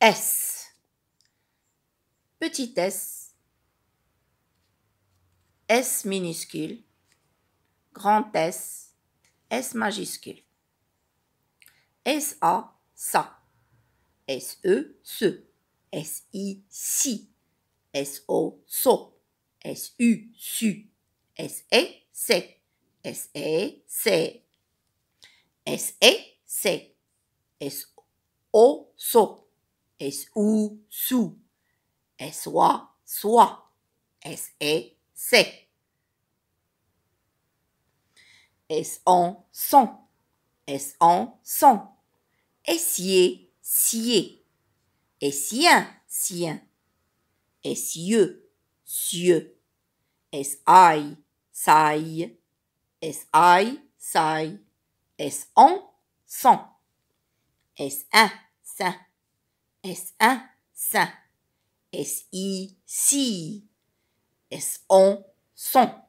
S. Petit s. S minuscule. Grand S. S majuscule. s SA, ça. S-E. ce. SI, Si. SO, So. SU, S-E. C. E. S-E. C. E. so. E, es ou sous. Es soit, soit. Es et c'est. Es en son. Es en son. Essier, sier. Essien, sien. Essieux, cieux. Es aïe, saille. Es aïe, saille. Es en son. Es un, sain. S a si. ça? si S on, son?